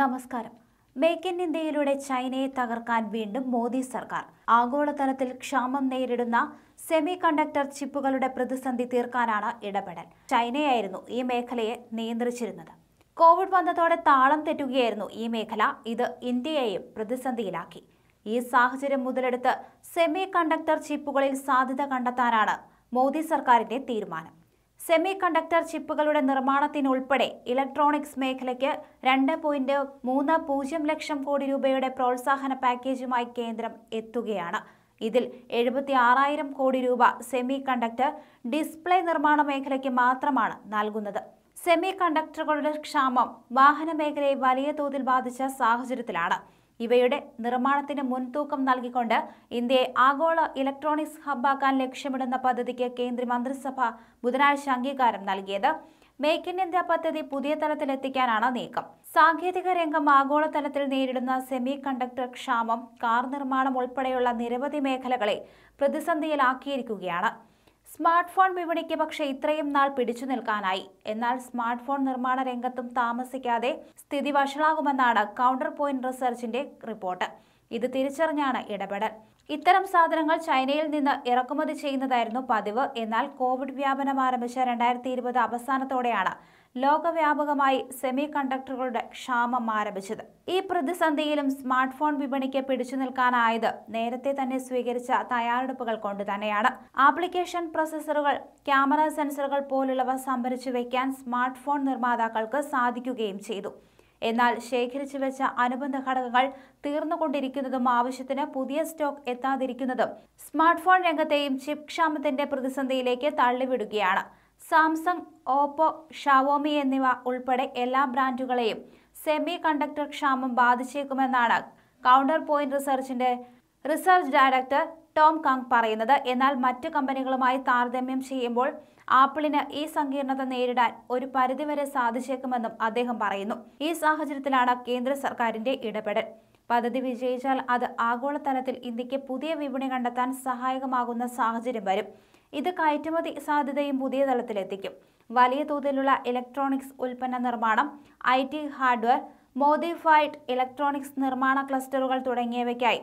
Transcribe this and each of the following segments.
നമസ്കാരം make in ഇന്ത്യയിലൂടെ ചൈനയെ തകർക്കാൻ വീണ്ടും മോദി സർക്കാർ ആഗോളതലത്തിൽ ക്ഷാമം നേരിടുന്ന സെമി കണ്ടക്ടർ ചിപ്പുകളുടെ പ്രതിസന്ധി തീർക്കാനാണ് ഇടപെടൽ ചൈനയായിരുന്നു ഈ മേഖലയെ നിയന്ത്രിച്ചിരുന്നത് കോവിഡ് വന്നതോടെ താളം തെറ്റുകയായിരുന്നു ഈ മേഖല ഇത് ഇന്ത്യയെയും പ്രതിസന്ധിയിലാക്കി ഈ സാഹചര്യം മുതലെടുത്ത് സെമി കണ്ടക്ടർ ചിപ്പുകളിൽ സാധ്യത കണ്ടെത്താനാണ് മോദി സർക്കാരിന്റെ തീരുമാനം സെമി കണ്ടക്ടർ ചിപ്പുകളുടെ നിർമ്മാണത്തിനുൾപ്പെടെ ഇലക്ട്രോണിക്സ് മേഖലയ്ക്ക് രണ്ട് പോയിന്റ് മൂന്ന് പൂജ്യം ലക്ഷം കോടി രൂപയുടെ പ്രോത്സാഹന പാക്കേജുമായി കേന്ദ്രം എത്തുകയാണ് ഇതിൽ എഴുപത്തി ആറായിരം കോടി രൂപ സെമി കണ്ടക്ടർ ഡിസ്പ്ലേ നിർമ്മാണ മേഖലയ്ക്ക് മാത്രമാണ് നൽകുന്നത് സെമി കണ്ടക്ടറുകളുടെ ക്ഷാമം വാഹന മേഖലയെ വലിയ തോതിൽ ബാധിച്ച സാഹചര്യത്തിലാണ് ഇവയുടെ നിർമ്മാണത്തിന് മുൻതൂക്കം നൽകിക്കൊണ്ട് ഇന്ത്യയെ ആഗോള ഇലക്ട്രോണിക്സ് ഹബ്ബാക്കാൻ ലക്ഷ്യമിടുന്ന പദ്ധതിക്ക് കേന്ദ്ര മന്ത്രിസഭ ബുധനാഴ്ച അംഗീകാരം നൽകിയത് മേക്ക് ഇൻ ഇന്ത്യ പദ്ധതി പുതിയ തലത്തിലെത്തിക്കാനാണ് നീക്കം സാങ്കേതിക രംഗം ആഗോളതലത്തിൽ നേരിടുന്ന സെമി കണ്ടക്ടർ ക്ഷാമം കാർ നിർമ്മാണം ഉൾപ്പെടെയുള്ള നിരവധി മേഖലകളെ പ്രതിസന്ധിയിലാക്കിയിരിക്കുകയാണ് സ്മാർട്ട് ഫോൺ വിപണിക്ക് പക്ഷേ ഇത്രയും നാൾ പിടിച്ചു നിൽക്കാനായി എന്നാൽ സ്മാർട്ട് ഫോൺ നിർമ്മാണ രംഗത്തും താമസിക്കാതെ സ്ഥിതി വഷളാകുമെന്നാണ് കൗണ്ടർ പോയിന്റ് റിസർച്ചിന്റെ റിപ്പോർട്ട് ഇത് തിരിച്ചറിഞ്ഞാണ് ഇടപെടൽ ഇത്തരം സാധനങ്ങൾ ചൈനയിൽ നിന്ന് ഇറക്കുമതി ചെയ്യുന്നതായിരുന്നു പതിവ് എന്നാൽ കോവിഡ് വ്യാപനം ആരംഭിച്ച രണ്ടായിരത്തി ഇരുപത് അവസാനത്തോടെയാണ് ലോകവ്യാപകമായി സെമി കണ്ടക്ടറുകളുടെ ക്ഷാമം ആരംഭിച്ചത് ഈ പ്രതിസന്ധിയിലും സ്മാർട്ട് ഫോൺ വിപണിക്ക് പിടിച്ചു നിൽക്കാനായത് നേരത്തെ തന്നെ സ്വീകരിച്ച തയ്യാറെടുപ്പുകൾ കൊണ്ട് തന്നെയാണ് ആപ്ലിക്കേഷൻ പ്രൊസസ്സറുകൾ ക്യാമറ സെൻസറുകൾ പോലുള്ളവ സംഭരിച്ചു വയ്ക്കാൻ സ്മാർട്ട് ഫോൺ നിർമ്മാതാക്കൾക്ക് സാധിക്കുകയും ചെയ്തു എന്നാൽ ശേഖരിച്ചു വെച്ച അനുബന്ധ ഘടകങ്ങൾ തീർന്നുകൊണ്ടിരിക്കുന്നതും ആവശ്യത്തിന് പുതിയ സ്റ്റോക്ക് എത്താതിരിക്കുന്നതും സ്മാർട്ട് ഫോൺ രംഗത്തെയും ചിപ് ക്ഷാമത്തിന്റെ പ്രതിസന്ധിയിലേക്ക് തള്ളിവിടുകയാണ് സാംസങ് ഓപ്പോ ഷാവോമി എന്നിവ ഉൾപ്പെടെ എല്ലാ ബ്രാൻഡുകളെയും സെമി കണ്ടക്ടർ ക്ഷാമം ബാധിച്ചേക്കുമെന്നാണ് കൗണ്ടർ പോയിന്റ് റിസർച്ചിന്റെ റിസർച്ച് ഡയറക്ടർ ടോം കാങ് പറയുന്നത് എന്നാൽ മറ്റ് കമ്പനികളുമായി താരതമ്യം ചെയ്യുമ്പോൾ ആപ്പിളിന് ഈ സങ്കീർണത നേരിടാൻ ഒരു പരിധിവരെ സാധിച്ചേക്കുമെന്നും അദ്ദേഹം പറയുന്നു ഈ സാഹചര്യത്തിലാണ് കേന്ദ്ര സർക്കാരിന്റെ ഇടപെടൽ പദ്ധതി വിജയിച്ചാൽ അത് ആഗോളതലത്തിൽ ഇന്ത്യക്ക് പുതിയ വിപണി കണ്ടെത്താൻ സഹായകമാകുന്ന സാഹചര്യം വരും ഇത് കയറ്റുമതി സാധ്യതയും പുതിയ തലത്തിലെത്തിക്കും വലിയ തോതിലുള്ള ഇലക്ട്രോണിക്സ് ഉൽപ്പന്ന നിർമ്മാണം I T hardware modified electronics നിർമ്മാണ ക്ലസ്റ്ററുകൾ തുടങ്ങിയവയ്ക്കായി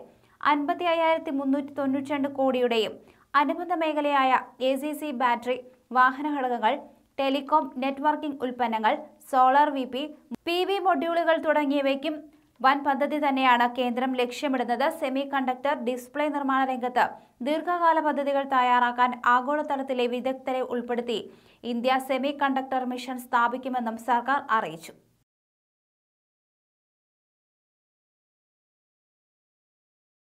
അൻപത്തി അയ്യായിരത്തി മുന്നൂറ്റി തൊണ്ണൂറ്റി രണ്ട് കോടിയുടെയും അനുബന്ധ മേഖലയായ എ സി സി ബാറ്ററി വാഹന ഘടകങ്ങൾ ടെലികോം നെറ്റ്വർക്കിംഗ് ഉൽപ്പന്നങ്ങൾ solar V P P V മൊഡ്യൂളുകൾ തുടങ്ങിയവയ്ക്കും വൻ പദ്ധതി തന്നെയാണ് കേന്ദ്രം ലക്ഷ്യമിടുന്നത് സെമി കണ്ടക്ടർ ഡിസ്പ്ലേ നിർമ്മാണ രംഗത്ത് ദീർഘകാല പദ്ധതികൾ തയ്യാറാക്കാൻ ആഗോളതലത്തിലെ വിദഗ്ധരെ ഉൾപ്പെടുത്തി ഇന്ത്യ സെമി കണ്ടക്ടർ മിഷൻ സ്ഥാപിക്കുമെന്നും സർക്കാർ അറിയിച്ചു